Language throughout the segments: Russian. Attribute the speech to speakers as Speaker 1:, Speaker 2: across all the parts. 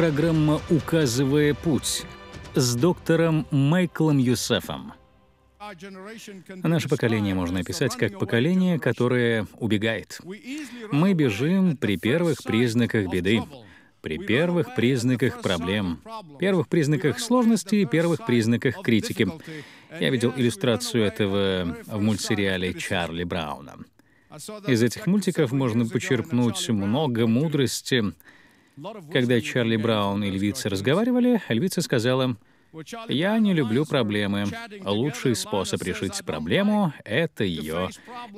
Speaker 1: программа «Указывая путь» с доктором Майклом Юсефом. Наше поколение можно описать как поколение, которое убегает. Мы бежим при первых признаках беды, при первых признаках проблем, первых признаках сложности и первых признаках критики. Я видел иллюстрацию этого в мультсериале Чарли Брауна. Из этих мультиков можно почерпнуть много мудрости, когда Чарли Браун и львица разговаривали, львица сказала, «Я не люблю проблемы. Лучший способ решить проблему — это ее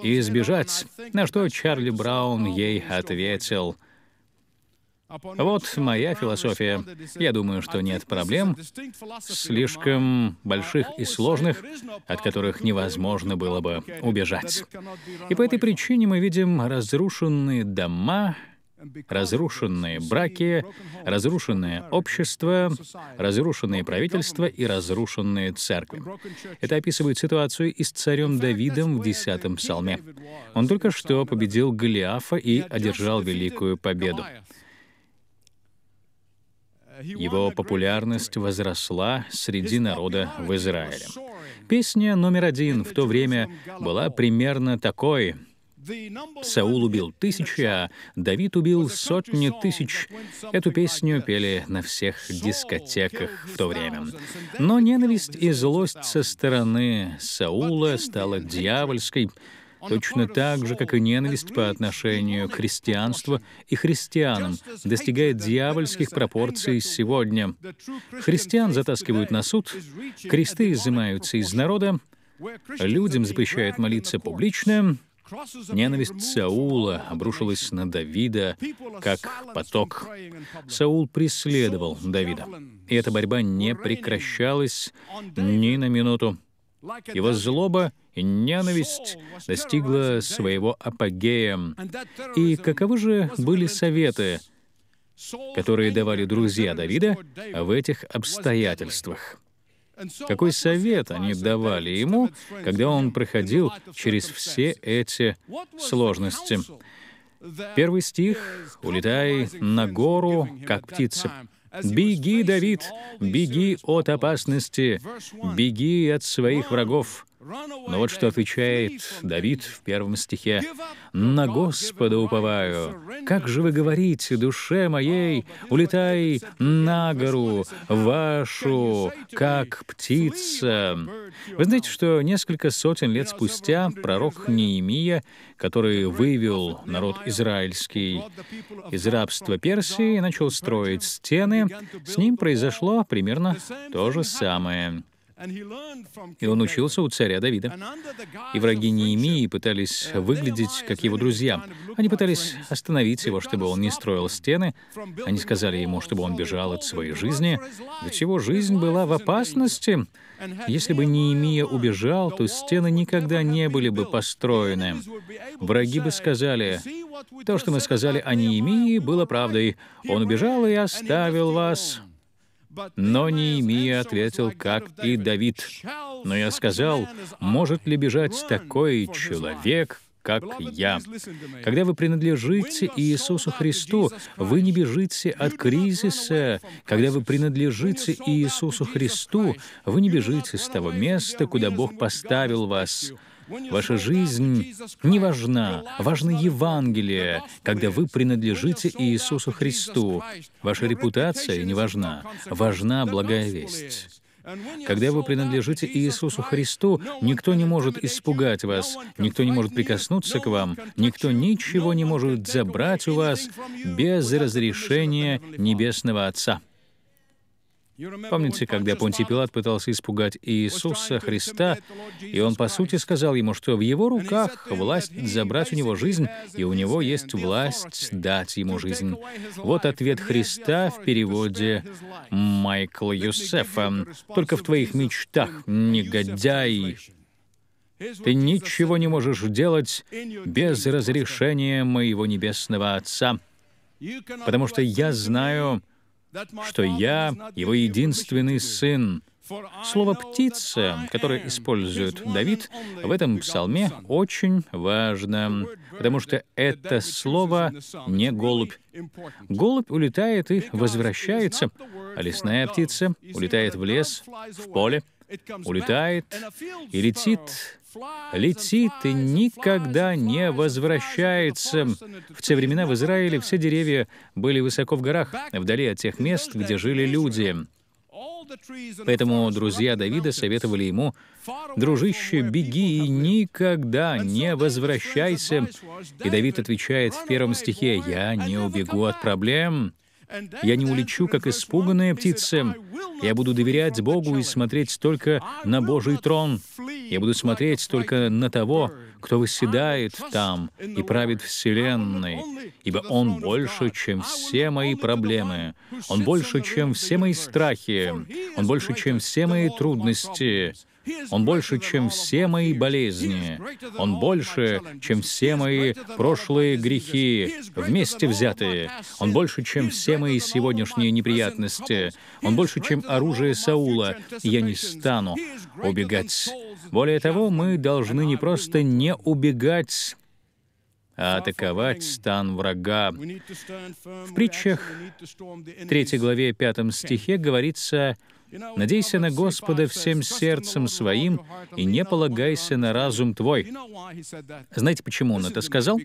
Speaker 1: избежать». На что Чарли Браун ей ответил, вот моя философия. Я думаю, что нет проблем слишком больших и сложных, от которых невозможно было бы убежать. И по этой причине мы видим разрушенные дома, разрушенные браки, разрушенное общество, разрушенные правительства и разрушенные церкви. Это описывает ситуацию и с царем Давидом в 10-м псалме. Он только что победил Голиафа и одержал великую победу. Его популярность возросла среди народа в Израиле. Песня номер один в то время была примерно такой — Саул убил тысячи, а Давид убил сотни тысяч. Эту песню пели на всех дискотеках в то время. Но ненависть и злость со стороны Саула стала дьявольской, точно так же, как и ненависть по отношению к христианству и христианам, достигает дьявольских пропорций сегодня. Христиан затаскивают на суд, кресты изымаются из народа, людям запрещают молиться публично, Ненависть Саула обрушилась на Давида, как поток. Саул преследовал Давида, и эта борьба не прекращалась ни на минуту. Его злоба и ненависть достигла своего апогея. И каковы же были советы, которые давали друзья Давида в этих обстоятельствах? Какой совет они давали ему, когда он проходил через все эти сложности? Первый стих «Улетай на гору, как птица». «Беги, Давид, беги от опасности, беги от своих врагов». Но вот что отвечает Давид в первом стихе. «На Господа уповаю. Как же вы говорите, душе моей, улетай на гору вашу, как птица». Вы знаете, что несколько сотен лет спустя пророк Неемия, который вывел народ израильский из рабства Персии, и начал строить стены, с ним произошло примерно то же самое. И он учился у царя Давида. И враги Неемии пытались uh, выглядеть как его друзья. Они пытались остановить его, чтобы он не строил стены. Они сказали ему, чтобы он бежал от своей жизни, ведь его жизнь была в опасности. Если бы Неемия убежал, то стены никогда не были бы построены. Враги бы сказали, то, что мы сказали о Неемии, было правдой. Он убежал и оставил вас. Но Неемия ответил, как и Давид. Но я сказал, может ли бежать такой человек, как я. Когда вы принадлежите Иисусу Христу, вы не бежите от кризиса. Когда вы принадлежите Иисусу Христу, вы не бежите с того места, куда Бог поставил вас. Ваша жизнь не важна, важно Евангелие, когда вы принадлежите Иисусу Христу. Ваша репутация не важна, важна благая весть. Когда вы принадлежите Иисусу Христу, никто не может испугать вас, никто не может прикоснуться к вам, никто ничего не может забрать у вас без разрешения Небесного Отца. Помните, когда Понтий Пилат пытался испугать Иисуса Христа, и он, по сути, сказал ему, что в его руках власть забрать у него жизнь, и у него есть власть дать ему жизнь. Вот ответ Христа в переводе Майкла Юсефа. «Только в твоих мечтах, негодяй, ты ничего не можешь делать без разрешения моего Небесного Отца, потому что я знаю, что я его единственный сын. Слово «птица», которое использует Давид, в этом псалме очень важно, потому что это слово не голубь. Голубь улетает и возвращается, а лесная птица улетает в лес, в поле, улетает и летит летит и никогда не возвращается. В те времена в Израиле все деревья были высоко в горах, вдали от тех мест, где жили люди. Поэтому друзья Давида советовали ему, «Дружище, беги и никогда не возвращайся». И Давид отвечает в первом стихе, «Я не убегу от проблем, я не улечу, как испуганная птица. Я буду доверять Богу и смотреть только на Божий трон. Я буду смотреть только на того, кто восседает там и правит Вселенной, ибо Он больше, чем все мои проблемы. Он больше, чем все мои страхи. Он больше, чем все мои трудности. Он больше, чем все мои болезни. Он больше, чем все мои прошлые грехи, вместе взятые. Он больше, чем все мои сегодняшние неприятности. Он больше, чем оружие Саула. Я не стану убегать. Более того, мы должны не просто не убегать, а атаковать стан врага. В притчах 3 главе 5 стихе говорится Надейся на Господа всем сердцем своим и не полагайся на разум твой. Знаете, почему он это сказал?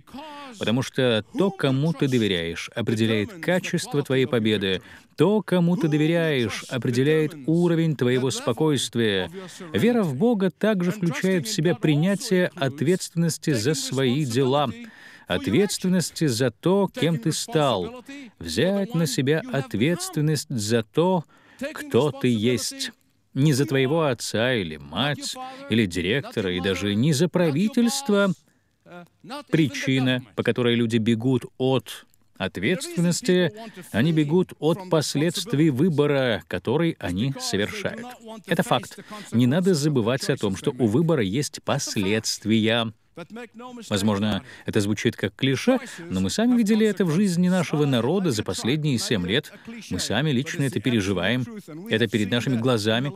Speaker 1: Потому что то, кому ты доверяешь, определяет качество твоей победы. То, кому ты доверяешь, определяет уровень твоего спокойствия. Вера в Бога также включает в себя принятие ответственности за свои дела ответственности за то, кем ты стал, взять на себя ответственность за то, кто ты есть. Не за твоего отца или мать, или директора, и даже не за правительство. Причина, по которой люди бегут от ответственности, они бегут от последствий выбора, который они совершают. Это факт. Не надо забывать о том, что у выбора есть последствия. Возможно, это звучит как клише, но мы сами видели это в жизни нашего народа за последние семь лет. Мы сами лично это переживаем. Это перед нашими глазами.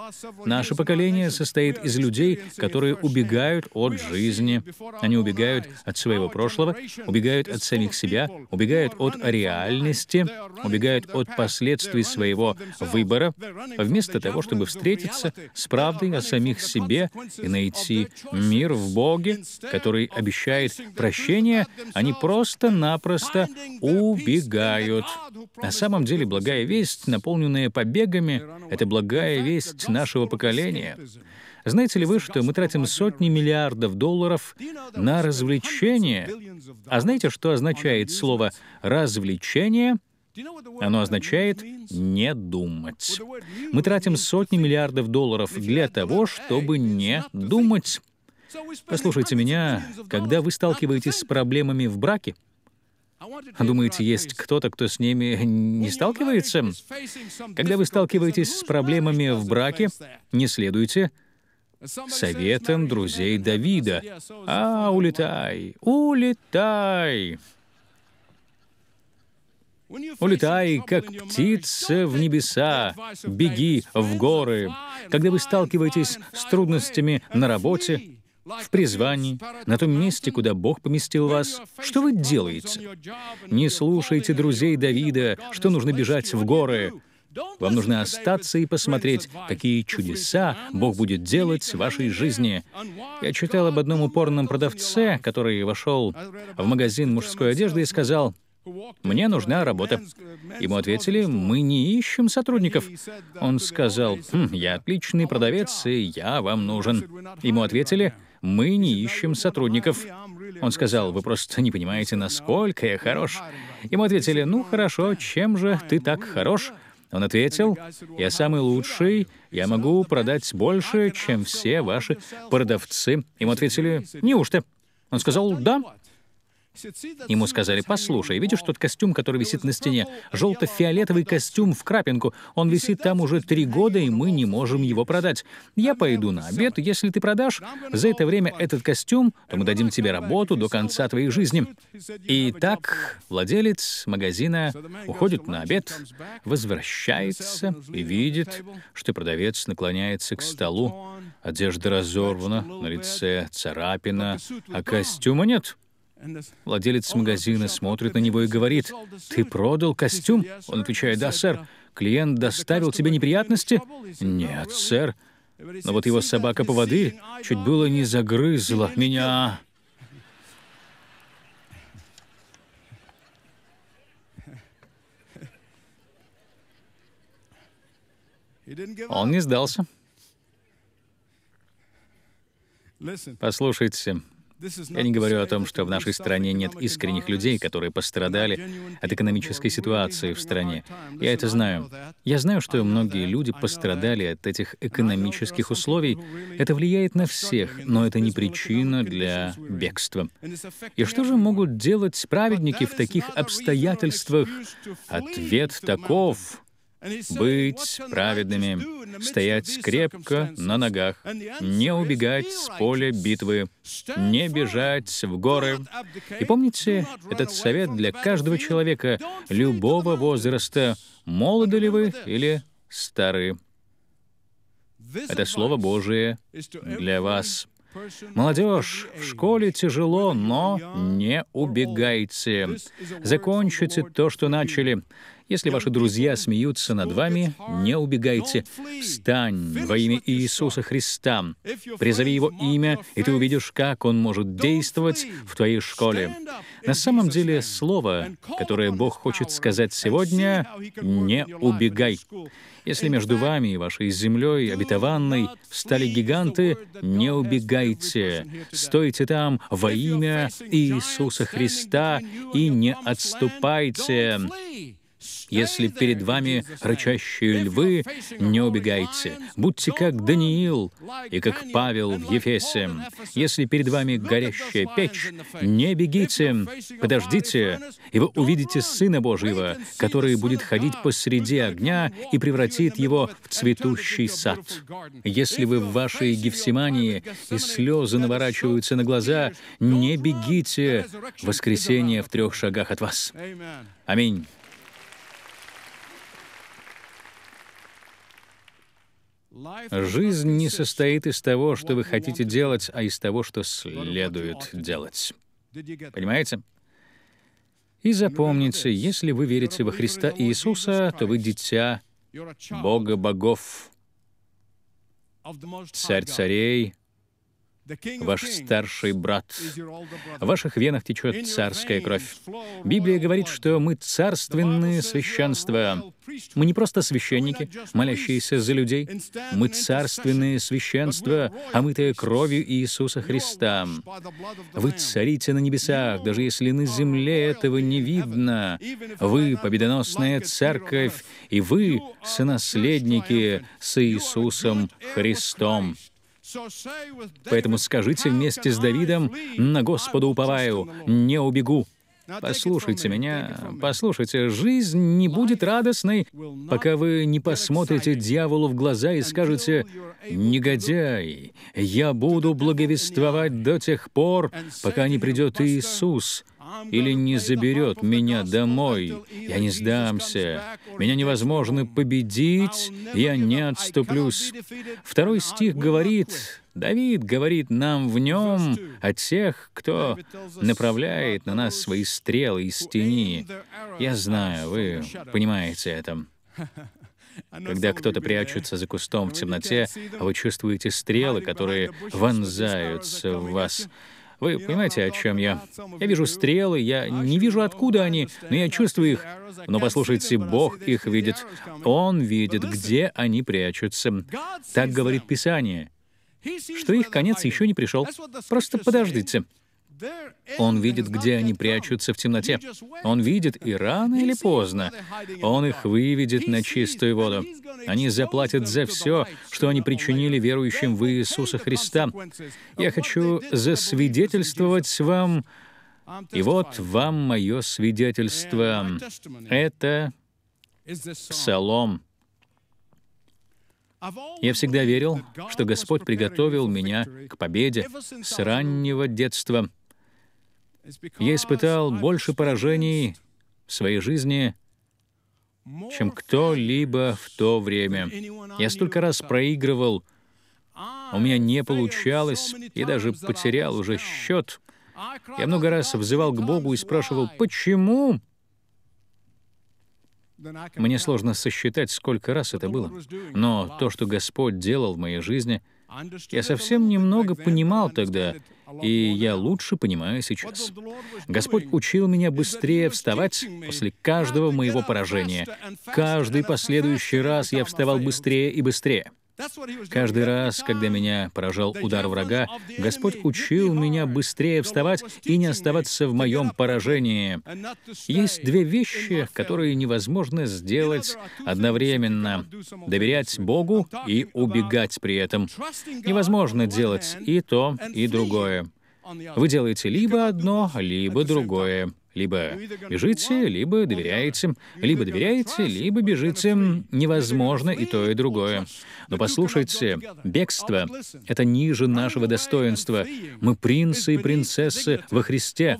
Speaker 1: Наше поколение состоит из людей, которые убегают от жизни. Они убегают от своего прошлого, убегают от самих себя, убегают от реальности, убегают от последствий своего выбора, вместо того, чтобы встретиться с правдой о самих себе и найти мир в Боге, который который обещает прощение, они просто-напросто убегают. На самом деле благая весть, наполненная побегами, это благая весть нашего поколения. Знаете ли вы, что мы тратим сотни миллиардов долларов на развлечения? А знаете, что означает слово «развлечение»? Оно означает «не думать». Мы тратим сотни миллиардов долларов для того, чтобы не думать. Послушайте меня, когда вы сталкиваетесь с проблемами в браке, а думаете, есть кто-то, кто с ними не сталкивается? Когда вы сталкиваетесь с проблемами в браке, не следуйте советам друзей Давида. А, улетай, улетай. Улетай, как птица в небеса, беги в горы. Когда вы сталкиваетесь с трудностями на работе, в призвании, на том месте, куда Бог поместил вас, что вы делаете? Не слушайте друзей Давида, что нужно бежать в горы. Вам нужно остаться и посмотреть, какие чудеса Бог будет делать в вашей жизни. Я читал об одном упорном продавце, который вошел в магазин мужской одежды и сказал, «Мне нужна работа». Ему ответили, «Мы не ищем сотрудников». Он сказал, хм, «Я отличный продавец, и я вам нужен». Ему ответили, мы не ищем сотрудников. Он сказал, вы просто не понимаете, насколько я хорош. Ему ответили, ну хорошо, чем же ты так хорош? Он ответил, я самый лучший, я могу продать больше, чем все ваши продавцы. Ему ответили, неужто? Он сказал, да, Ему сказали, послушай, видишь тот костюм, который висит на стене? Желто-фиолетовый костюм в крапинку. Он висит там уже три года, и мы не можем его продать. Я пойду на обед, если ты продашь за это время этот костюм, то мы дадим тебе работу до конца твоей жизни. И так владелец магазина уходит на обед, возвращается и видит, что продавец наклоняется к столу. Одежда разорвана, на лице царапина, а костюма нет. Владелец магазина смотрит на него и говорит, «Ты продал костюм?» Он отвечает, «Да, сэр». «Клиент доставил тебе неприятности?» «Нет, сэр». Но вот его собака-поводырь по чуть было не загрызла меня. Он не сдался. Послушайте, я не говорю о том, что в нашей стране нет искренних людей, которые пострадали от экономической ситуации в стране. Я это знаю. Я знаю, что многие люди пострадали от этих экономических условий. Это влияет на всех, но это не причина для бегства. И что же могут делать праведники в таких обстоятельствах? Ответ таков быть праведными, стоять крепко на ногах, не убегать с поля битвы, не бежать в горы. И помните этот совет для каждого человека, любого возраста, молоды ли вы или стары. Это Слово Божие для вас. Молодежь, в школе тяжело, но не убегайте. Закончите то, что начали. Если ваши друзья смеются над вами, не убегайте. Встань во имя Иисуса Христа. Призови Его имя, и ты увидишь, как Он может действовать в твоей школе. На самом деле, слово, которое Бог хочет сказать сегодня, «не убегай». Если между вами и вашей землей обетованной стали гиганты, не убегайте. Стойте там во имя Иисуса Христа и не отступайте. Если перед вами рычащие львы, не убегайте. Будьте как Даниил и как Павел в Ефесе. Если перед вами горящая печь, не бегите, подождите, и вы увидите Сына Божьего, который будет ходить посреди огня и превратит его в цветущий сад. Если вы в вашей Гефсимании и слезы наворачиваются на глаза, не бегите. Воскресение в трех шагах от вас. Аминь.
Speaker 2: Жизнь
Speaker 1: не состоит из того, что вы хотите делать, а из того, что следует делать. Понимаете? И запомните, если вы верите во Христа Иисуса, то вы дитя Бога богов, царь царей, ваш старший брат. В ваших венах течет царская кровь. Библия говорит, что мы царственные священства. Мы не просто священники, молящиеся за людей. Мы царственные священства, омытые кровью Иисуса Христа. Вы царите на небесах, даже если на земле этого не видно. Вы — победоносная церковь, и вы — сонаследники с Иисусом Христом. Поэтому скажите вместе с Давидом, «На Господа уповаю, не убегу». Послушайте меня, послушайте, жизнь не будет радостной, пока вы не посмотрите дьяволу в глаза и скажете, «Негодяй, я буду благовествовать до тех пор, пока не придет Иисус, или не заберет меня домой. Я не сдамся. Меня невозможно победить, я не отступлюсь. Второй стих говорит, Давид говорит нам в нем о тех, кто направляет на нас свои стрелы из тени. Я знаю, вы понимаете это. Когда кто-то прячется за кустом в темноте, а вы чувствуете стрелы, которые вонзаются в вас. Вы понимаете, о чем я? Я вижу стрелы, я не вижу, откуда они, но я чувствую их. Но послушайте, Бог их видит. Он видит, где они прячутся. Так говорит Писание, что их конец еще не пришел. Просто подождите. Он видит, где они прячутся в темноте. Он видит, и рано или поздно он их выведет на чистую воду. Они заплатят за все, что они причинили верующим в Иисуса Христа. Я хочу засвидетельствовать вам, и вот вам мое свидетельство. Это псалом. Я всегда верил, что Господь приготовил меня к победе с раннего детства — я испытал больше поражений в своей жизни, чем кто-либо в то время. Я столько раз проигрывал, у меня не получалось, и даже потерял уже счет. Я много раз взывал к Богу и спрашивал, почему? Мне сложно сосчитать, сколько раз это было. Но то, что Господь делал в моей жизни, я совсем немного понимал тогда, и я лучше понимаю сейчас. Господь учил меня быстрее вставать после каждого моего поражения. Каждый последующий раз я вставал быстрее и быстрее. Каждый раз, когда меня поражал удар врага, Господь учил меня быстрее вставать и не оставаться в моем поражении. Есть две вещи, которые невозможно сделать одновременно. Доверять Богу и убегать при этом. Невозможно делать и то, и другое. Вы делаете либо одно, либо другое. Либо бежите, либо доверяете. Либо доверяете, либо бежите. Невозможно и то, и другое. Но послушайте, бегство — это ниже нашего достоинства. Мы принцы и принцессы во Христе.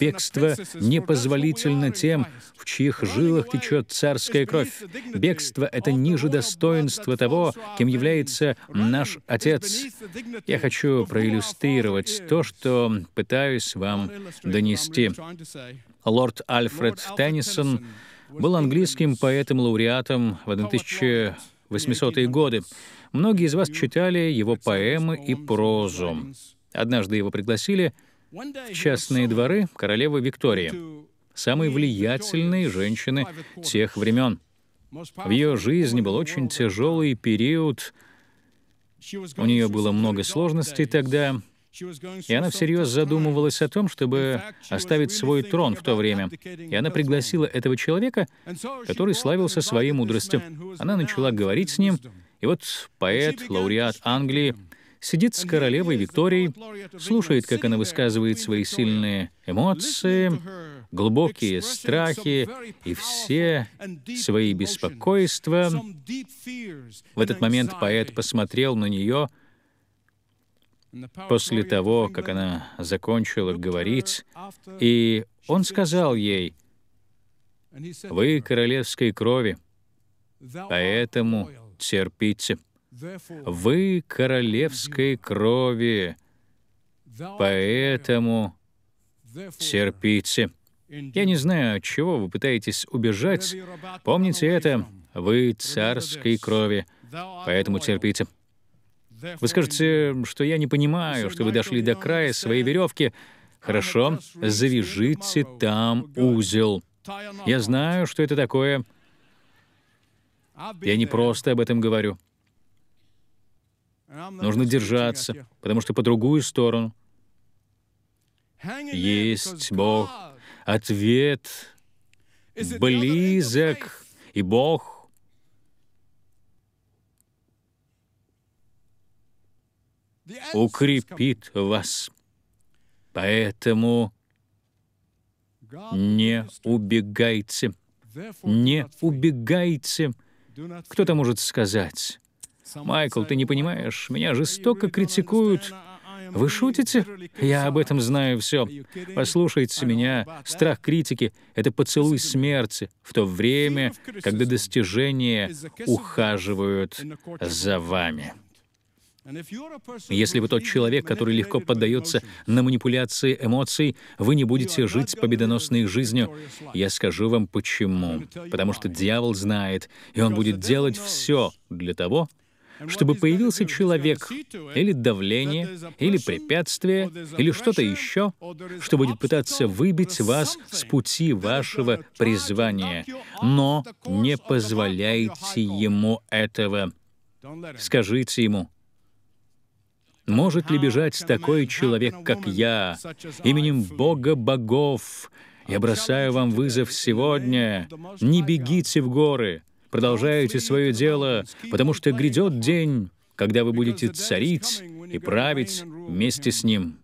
Speaker 1: Бегство непозволительно тем, в чьих жилах течет царская кровь. Бегство — это ниже достоинства того, кем является наш Отец. Я хочу проиллюстрировать то, что пытаюсь вам донести. Лорд Альфред Теннисон был английским поэтом-лауреатом в 1800-е годы. Многие из вас читали его поэмы и прозу. Однажды его пригласили в частные дворы королевы Виктории, самой влиятельной женщины тех времен. В ее жизни был очень тяжелый период. У нее было много сложностей тогда, и она всерьез задумывалась о том, чтобы оставить свой трон в то время. И она пригласила этого человека, который славился своей мудростью. Она начала говорить с ним, и вот поэт, лауреат Англии, сидит с королевой Викторией, слушает, как она высказывает свои сильные эмоции, глубокие страхи и все свои беспокойства. В этот момент поэт посмотрел на нее — после того, как она закончила говорить, и он сказал ей, «Вы королевской крови, поэтому терпите. Вы королевской крови, поэтому терпите». Я не знаю, от чего вы пытаетесь убежать. Помните это, вы царской крови, поэтому терпите. Вы скажете, что я не понимаю, что вы дошли до края своей веревки. Хорошо, завяжите там узел. Я знаю, что это такое. Я не просто об этом говорю. Нужно держаться, потому что по другую сторону есть Бог. Ответ близок, и Бог укрепит вас. Поэтому не убегайте, не убегайте. Кто-то может сказать, «Майкл, ты не понимаешь, меня жестоко критикуют». Вы шутите? Я об этом знаю все. Послушайте меня. Страх критики — это поцелуй смерти в то время, когда достижения ухаживают за вами. Если вы тот человек, который легко поддается на манипуляции эмоций, вы не будете жить победоносной жизнью. Я скажу вам почему. Потому что дьявол знает, и он будет делать все для того, чтобы появился человек или давление, или препятствие, или что-то еще, что будет пытаться выбить вас с пути вашего призвания. Но не позволяйте ему этого. Скажите ему, может ли бежать такой человек, как я, именем Бога богов? Я бросаю вам вызов сегодня. Не бегите в горы, продолжайте свое дело, потому что грядет день, когда вы будете царить и править вместе с ним.